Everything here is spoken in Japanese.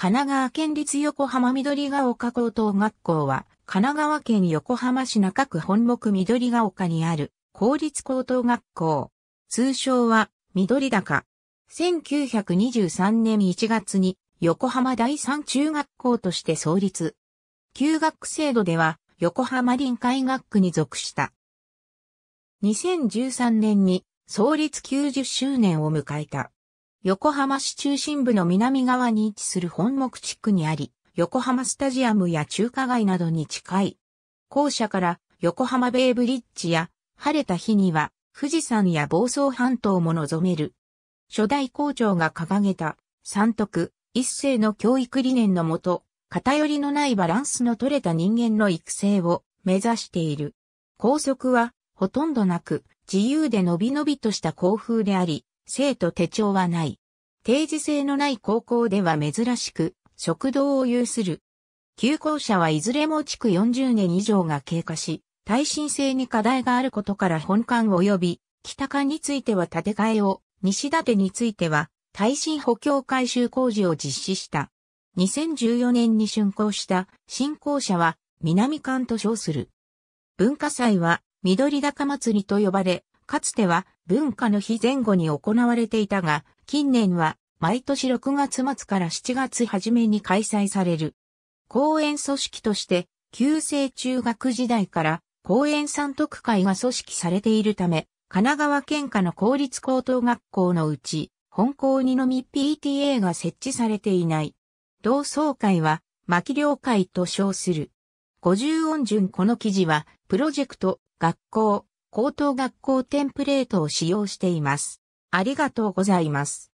神奈川県立横浜緑が丘高等学校は、神奈川県横浜市中区本木緑が丘にある公立高等学校。通称は緑高。1923年1月に横浜第三中学校として創立。休学制度では横浜臨海学区に属した。2013年に創立90周年を迎えた。横浜市中心部の南側に位置する本木地区にあり、横浜スタジアムや中華街などに近い。校舎から横浜ベイブリッジや晴れた日には富士山や房総半島も望める。初代校長が掲げた三徳一世の教育理念のもと、偏りのないバランスの取れた人間の育成を目指している。校則はほとんどなく自由でのびのびとした校風であり、生徒手帳はない。定時制のない高校では珍しく、食堂を有する。休校舎はいずれも築40年以上が経過し、耐震性に課題があることから本館及び、北館については建て替えを、西館については、耐震補強改修工事を実施した。2014年に竣工した新校舎は南館と称する。文化祭は緑高祭りと呼ばれ、かつては文化の日前後に行われていたが、近年は毎年6月末から7月初めに開催される。公演組織として、旧制中学時代から公演三徳会が組織されているため、神奈川県下の公立高等学校のうち、本校にのみ PTA が設置されていない。同窓会は、巻領会と称する。五十音順この記事は、プロジェクト、学校、高等学校テンプレートを使用しています。ありがとうございます。